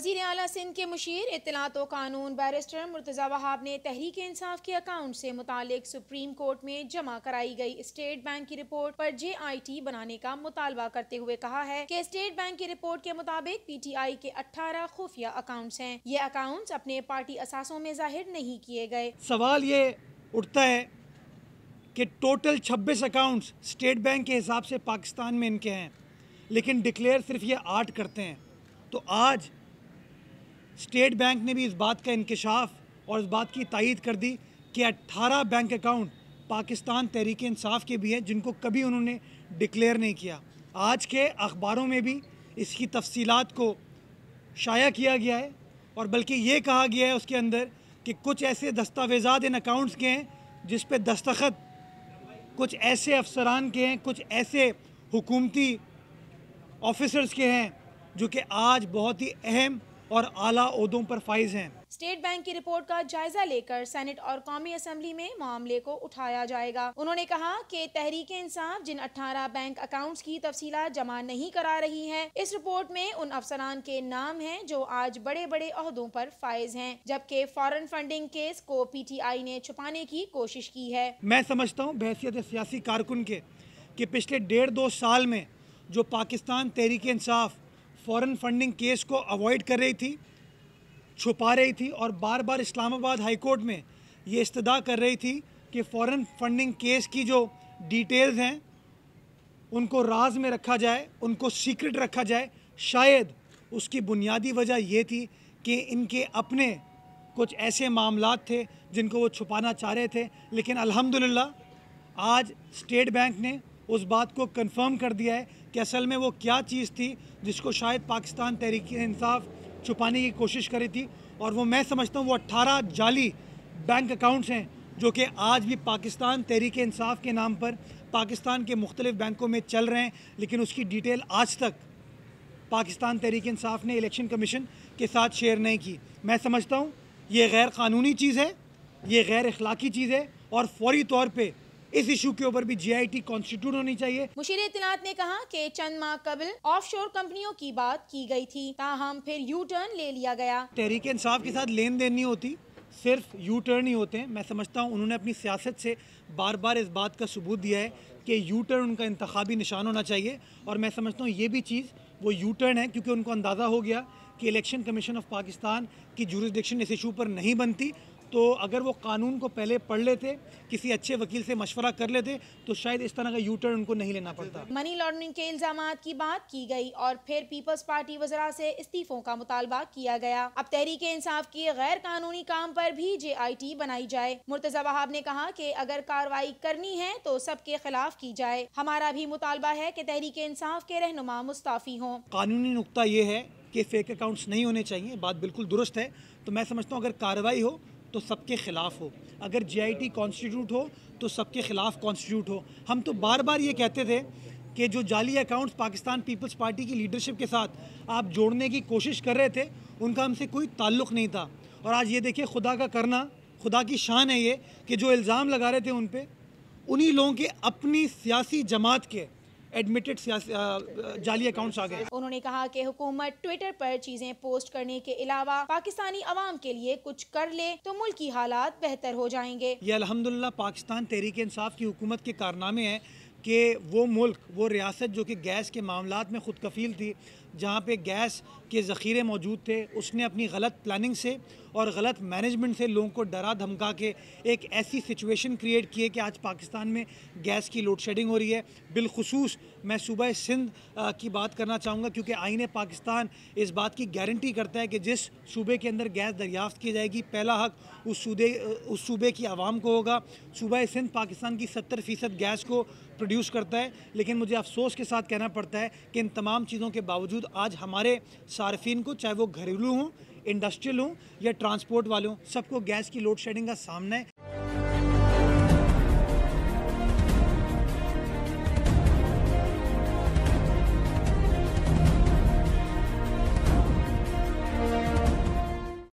वजीर अली सिंध के मुशीर इतलात व कानून बैरिस्टर मुर्तज़ा वहाब ने तहरीक इंसाफ के अकाउंट से मुतक सुप्रीम कोर्ट में जमा कराई गई स्टेट बैंक की रिपोर्ट पर जे आई टी बनाने का मुतालबा करते हुए कहा है कि स्टेट बैंक की रिपोर्ट के मुताबिक पी टी आई के अठारह खुफिया अकाउंट हैं ये अकाउंट अपने पार्टी असासों में जाहिर नहीं किए गए सवाल ये उठता है कि टोटल छब्बीस अकाउंट्स स्टेट बैंक के हिसाब से पाकिस्तान में इनके हैं लेकिन डिक्लेयर सिर्फ ये आठ करते हैं तो आज स्टेट बैंक ने भी इस बात का इंकशाफ और इस बात की तइद कर दी कि 18 बैंक अकाउंट पाकिस्तान तहरीक इंसाफ के भी हैं जिनको कभी उन्होंने डिक्लेयर नहीं किया आज के अखबारों में भी इसकी तफसीलात को शाया किया गया है और बल्कि ये कहा गया है उसके अंदर कि कुछ ऐसे दस्तावेजात इन अकाउंट्स के हैं जिस पर दस्तखत कुछ ऐसे अफसरान के हैं कुछ ऐसे हुकूमती ऑफिसर्स के हैं जो कि आज बहुत ही अहम और आला उदों पर फाइज हैं स्टेट बैंक की रिपोर्ट का जायजा लेकर सेनेट और कौमी असम्बली में मामले को उठाया जाएगा उन्होंने कहा कि तहरीक इंसाफ जिन 18 बैंक अकाउंट्स की तफसी जमा नहीं करा रही है इस रिपोर्ट में उन अफसरान के नाम हैं जो आज बड़े बड़े अहदों पर फायज हैं जबकि फॉरेन फंडिंग केस को पी टी आई ने छुपाने की कोशिश की है मैं समझता हूँ बहसीत सियासी कारकुन के कि पिछले डेढ़ दो साल में जो Pakistan Tehreek Insaf foreign funding case को अवॉइड कर रही थी छुपा रही थी और बार बार इस्लामाबाद हाई कोर्ट में ये इस्तदा कर रही थी कि फॉरेन फंडिंग केस की जो डिटेल्स हैं उनको राज में रखा जाए उनको सीक्रेट रखा जाए शायद उसकी बुनियादी वजह ये थी कि इनके अपने कुछ ऐसे मामला थे जिनको वो छुपाना चाह रहे थे लेकिन अलहमदिल्ला आज स्टेट बैंक ने उस बात को कंफर्म कर दिया है कि असल में वो क्या चीज़ थी जिसको शायद पाकिस्तान तहरीक इंसाफ छुपाने की कोशिश करी थी और वो मैं समझता हूँ वो अट्ठारह जाली बैंक अकाउंट्स हैं जो कि आज भी पाकिस्तान तहरीक इंसाफ के नाम पर पाकिस्तान के मुख्तलिफ बैंकों में चल रहे हैं लेकिन उसकी डिटेल आज तक पाकिस्तान तहरीक इंसाफ ने इलेक्शन कमीशन के साथ शेयर नहीं की मैं समझता हूँ ये गैर कानूनी चीज़ है ये गैर अखलाक़ी चीज़ है और फौरी तौर पर इस इशू के ऊपर भी जीआईटी कॉन्स्टिट्यूट होनी चाहिए मुशीर इतलात ने कहा कि चंद माह कबल ऑफशोर कंपनियों की बात की गई थी ताहम फिर यू टर्न ले लिया गया तहरीक इंसाफ के साथ लेन देन नहीं होती सिर्फ यू टर्न ही होते हैं मैं समझता हूँ उन्होंने अपनी सियासत से बार बार इस बात का सबूत दिया है कि यू टर्न उनका इंतबी निशान होना चाहिए और मैं समझता हूँ ये भी चीज़ वो यू टर्न है क्योंकि उनको अंदाज़ा हो गया कि इलेक्शन कमीशन ऑफ पाकिस्तान की जूरिस्डिक्शन इस इशू पर नहीं बनती तो अगर वो कानून को पहले पढ़ लेते किसी अच्छे वकील से मशवरा कर लेते तो शायद इस तरह का यू टर्न उनको नहीं लेना पड़ता मनी लॉन्ड्रिंग के इल्जाम की बात की गई और फिर पीपल्स पार्टी वजरा से इस्तीफों का मुतालबा किया गया अब तहरीक इंसाफ के गैर कानूनी काम पर भी जे आई टी बनाई जाए मुर्तजा वहाब ने कहा की अगर कार्रवाई करनी है तो सबके खिलाफ की जाए हमारा भी मुतालबा है की तहरीक इंसाफ के रहनुमा मुस्ताफी हों कानूनी नुकता ये है कि फेक अकाउंट्स नहीं होने चाहिए बात बिल्कुल दुरुस्त है तो मैं समझता हूँ अगर कार्रवाई हो तो सबके ख़िलाफ़ हो अगर जे टी कॉन्स्टिट्यूट हो तो सबके ख़िलाफ़ कॉन्स्टिट्यूट हो हम तो बार बार ये कहते थे कि जो जाली अकाउंट्स पाकिस्तान पीपल्स पार्टी की लीडरशिप के साथ आप जोड़ने की कोशिश कर रहे थे उनका हमसे कोई ताल्लुक़ नहीं था और आज ये देखिए खुदा का करना खुदा की शान है ये कि जो इल्ज़ाम लगा रहे थे उन पर उन्हीं लोगों के अपनी सियासी जमात के एडमिटेड जाली अकाउंट्स आ गए उन्होंने कहा कि हुकूमत ट्विटर पर चीजें पोस्ट करने के अलावा पाकिस्तानी आवाम के लिए कुछ कर ले तो मुल्क की हालात बेहतर हो जाएंगे ये अलहमदिल्ला पाकिस्तान तहरीक इंसाफ की हुकूमत के कारनामे हैं कि वो मुल्क वो रियासत जो कि गैस के मामला में खुद कफील थी जहाँ पे गैस के ज़ख़ीरे मौजूद थे उसने अपनी गलत प्लानिंग से और गलत मैनेजमेंट से लोगों को डरा धमका के एक ऐसी सिचुएशन क्रिएट की है कि आज पाकिस्तान में गैस की लोड शेडिंग हो रही है बिलखसूस मैं सूबह सिंध की बात करना चाहूँगा क्योंकि आइन पाकिस्तान इस बात की गारंटी करता है कि जिस सूबे के अंदर गैस दरियाफ़त की जाएगी पहला हक उस सूबे उस सूबे की आवाम को होगा सूबह सिंध पाकिस्तान की सत्तर फ़ीसद गैस को प्रोड्यूस करता है लेकिन मुझे अफसोस के साथ कहना पड़ता है कि इन तमाम चीज़ों के बावजूद बावजूद आज हमारे सार्फिन को चाहे वो घरेलू हों इंडस्ट्रियल हों या ट्रांसपोर्ट वाले हों सबको गैस की लोड शेडिंग का सामना है